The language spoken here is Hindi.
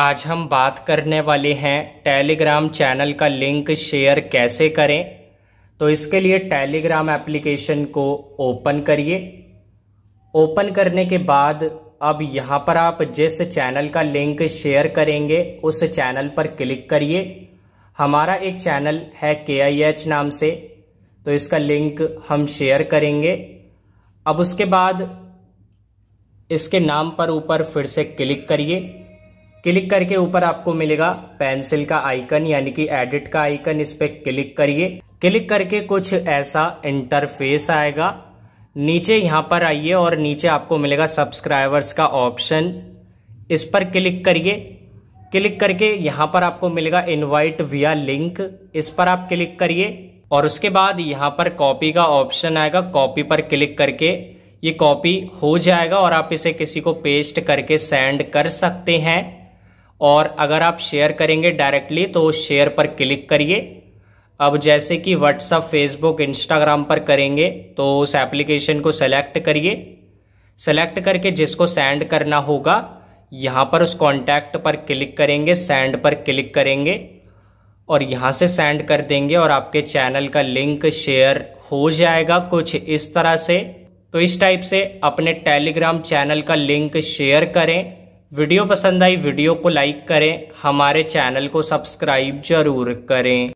आज हम बात करने वाले हैं टेलीग्राम चैनल का लिंक शेयर कैसे करें तो इसके लिए टेलीग्राम एप्लीकेशन को ओपन करिए ओपन करने के बाद अब यहाँ पर आप जिस चैनल का लिंक शेयर करेंगे उस चैनल पर क्लिक करिए हमारा एक चैनल है के आई एच नाम से तो इसका लिंक हम शेयर करेंगे अब उसके बाद इसके नाम पर ऊपर फिर से क्लिक करिए क्लिक करके ऊपर आपको मिलेगा पेंसिल का आइकन यानी कि एडिट का आइकन इस पे क्लिक करिए क्लिक करके कुछ ऐसा इंटरफेस आएगा नीचे यहां पर आइए और नीचे आपको मिलेगा सब्सक्राइबर्स का ऑप्शन इस पर क्लिक करिए क्लिक करके यहां पर आपको मिलेगा इनवाइट विया लिंक इस पर आप क्लिक करिए और उसके बाद यहाँ पर कॉपी का ऑप्शन आएगा कॉपी पर क्लिक करके ये कॉपी हो जाएगा और आप इसे किसी को पेस्ट करके सेंड कर सकते हैं और अगर आप शेयर करेंगे डायरेक्टली तो शेयर पर क्लिक करिए अब जैसे कि व्हाट्सअप फेसबुक इंस्टाग्राम पर करेंगे तो उस एप्लीकेशन को सेलेक्ट करिए सेलेक्ट करके जिसको सेंड करना होगा यहाँ पर उस कॉन्टैक्ट पर क्लिक करेंगे सेंड पर क्लिक करेंगे और यहाँ से सेंड कर देंगे और आपके चैनल का लिंक शेयर हो जाएगा कुछ इस तरह से तो इस टाइप से अपने टेलीग्राम चैनल का लिंक शेयर करें वीडियो पसंद आई वीडियो को लाइक करें हमारे चैनल को सब्सक्राइब जरूर करें